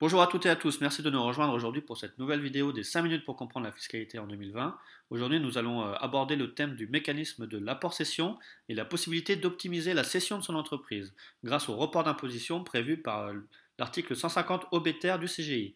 Bonjour à toutes et à tous, merci de nous rejoindre aujourd'hui pour cette nouvelle vidéo des 5 minutes pour comprendre la fiscalité en 2020. Aujourd'hui nous allons euh, aborder le thème du mécanisme de l'apport-cession et la possibilité d'optimiser la cession de son entreprise grâce au report d'imposition prévu par euh, l'article 150 OBTR du CGI.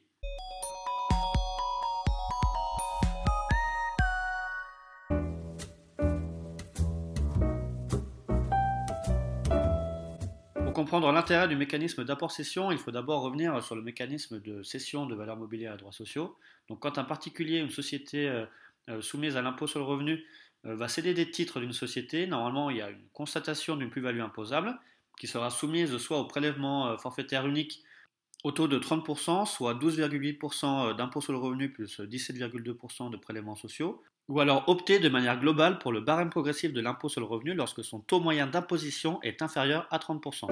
comprendre l'intérêt du mécanisme d'apport-cession, il faut d'abord revenir sur le mécanisme de cession de valeurs mobilières à droits sociaux. Donc quand un particulier, une société euh, euh, soumise à l'impôt sur le revenu, euh, va céder des titres d'une société, normalement il y a une constatation d'une plus-value imposable qui sera soumise soit au prélèvement forfaitaire unique au taux de 30%, soit 12,8% euh, d'impôt sur le revenu plus 17,2% de prélèvements sociaux, ou alors opter de manière globale pour le barème progressif de l'impôt sur le revenu lorsque son taux moyen d'imposition est inférieur à 30%.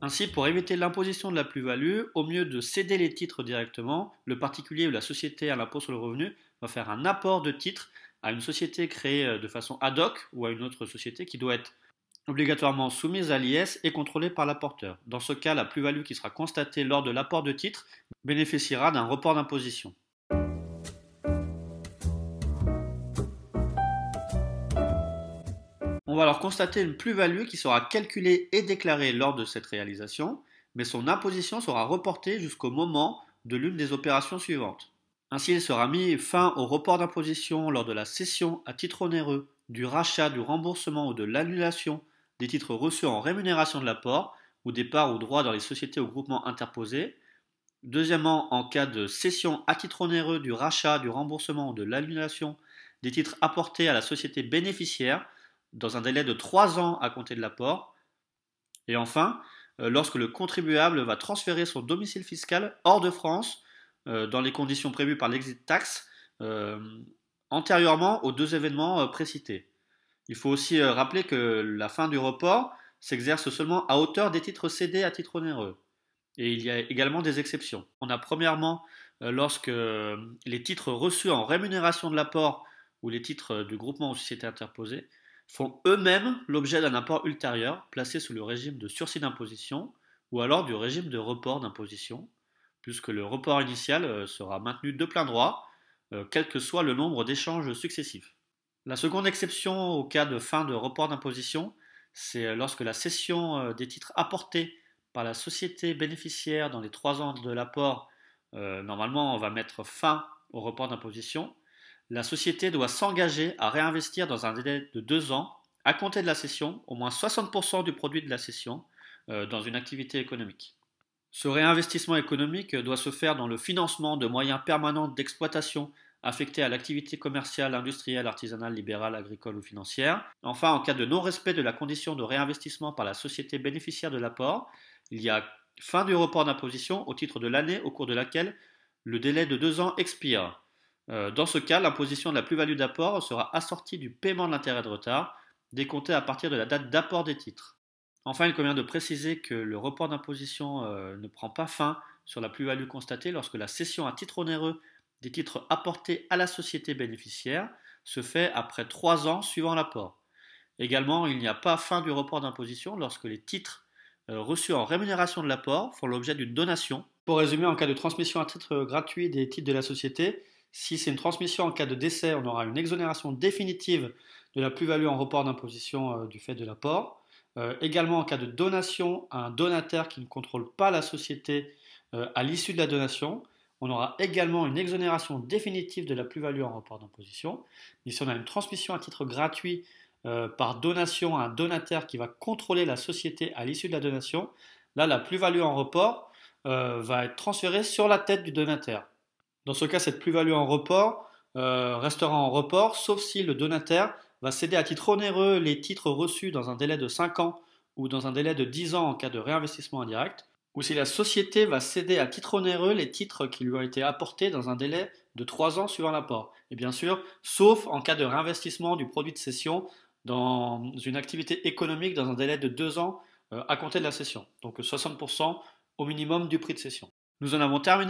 Ainsi, pour éviter l'imposition de la plus-value, au mieux de céder les titres directement, le particulier ou la société à l'impôt sur le revenu va faire un apport de titres à une société créée euh, de façon ad hoc ou à une autre société qui doit être obligatoirement soumise à l'IS et contrôlée par l'apporteur. Dans ce cas, la plus-value qui sera constatée lors de l'apport de titre bénéficiera d'un report d'imposition. On va alors constater une plus-value qui sera calculée et déclarée lors de cette réalisation, mais son imposition sera reportée jusqu'au moment de l'une des opérations suivantes. Ainsi, il sera mis fin au report d'imposition lors de la cession à titre onéreux, du rachat, du remboursement ou de l'annulation des titres reçus en rémunération de l'apport ou des parts ou droits dans les sociétés ou groupements interposés. Deuxièmement, en cas de cession à titre onéreux du rachat, du remboursement ou de l'annulation des titres apportés à la société bénéficiaire dans un délai de 3 ans à compter de l'apport. Et enfin, euh, lorsque le contribuable va transférer son domicile fiscal hors de France euh, dans les conditions prévues par l'exit tax euh, antérieurement aux deux événements précités. Il faut aussi euh, rappeler que la fin du report s'exerce seulement à hauteur des titres cédés à titre onéreux. Et il y a également des exceptions. On a premièrement euh, lorsque euh, les titres reçus en rémunération de l'apport ou les titres du groupement ou société interposée font eux-mêmes l'objet d'un apport ultérieur placé sous le régime de sursis d'imposition ou alors du régime de report d'imposition, puisque le report initial sera maintenu de plein droit, quel que soit le nombre d'échanges successifs. La seconde exception au cas de fin de report d'imposition, c'est euh, lorsque la cession euh, des titres apportés par la société bénéficiaire dans les trois ans de l'apport, euh, normalement on va mettre fin au report d'imposition. La société doit s'engager à réinvestir dans un délai de deux ans, à compter de la cession, au moins 60% du produit de la cession dans une activité économique. Ce réinvestissement économique doit se faire dans le financement de moyens permanents d'exploitation affecté à l'activité commerciale, industrielle, artisanale, libérale, agricole ou financière. Enfin, en cas de non-respect de la condition de réinvestissement par la société bénéficiaire de l'apport, il y a fin du report d'imposition au titre de l'année au cours de laquelle le délai de deux ans expire. Euh, dans ce cas, l'imposition de la plus-value d'apport sera assortie du paiement de l'intérêt de retard, décompté à partir de la date d'apport des titres. Enfin, il convient de préciser que le report d'imposition euh, ne prend pas fin sur la plus-value constatée lorsque la cession à titre onéreux des titres apportés à la société bénéficiaire se fait après trois ans suivant l'apport. Également, il n'y a pas fin du report d'imposition lorsque les titres euh, reçus en rémunération de l'apport font l'objet d'une donation. Pour résumer, en cas de transmission à titre gratuit des titres de la société, si c'est une transmission en cas de décès, on aura une exonération définitive de la plus-value en report d'imposition euh, du fait de l'apport. Euh, également, en cas de donation à un donateur qui ne contrôle pas la société à l'issue de la donation, on aura également une exonération définitive de la plus-value en report d'imposition. Ici, on a une transmission à titre gratuit euh, par donation à un donataire qui va contrôler la société à l'issue de la donation. Là, la plus-value en report euh, va être transférée sur la tête du donataire. Dans ce cas, cette plus-value en report euh, restera en report, sauf si le donataire va céder à titre onéreux les titres reçus dans un délai de 5 ans ou dans un délai de 10 ans en cas de réinvestissement indirect, ou si la société va céder à titre onéreux les titres qui lui ont été apportés dans un délai de 3 ans suivant l'apport. Et bien sûr, sauf en cas de réinvestissement du produit de cession dans une activité économique dans un délai de 2 ans euh, à compter de la cession. Donc 60% au minimum du prix de cession. Nous en avons terminé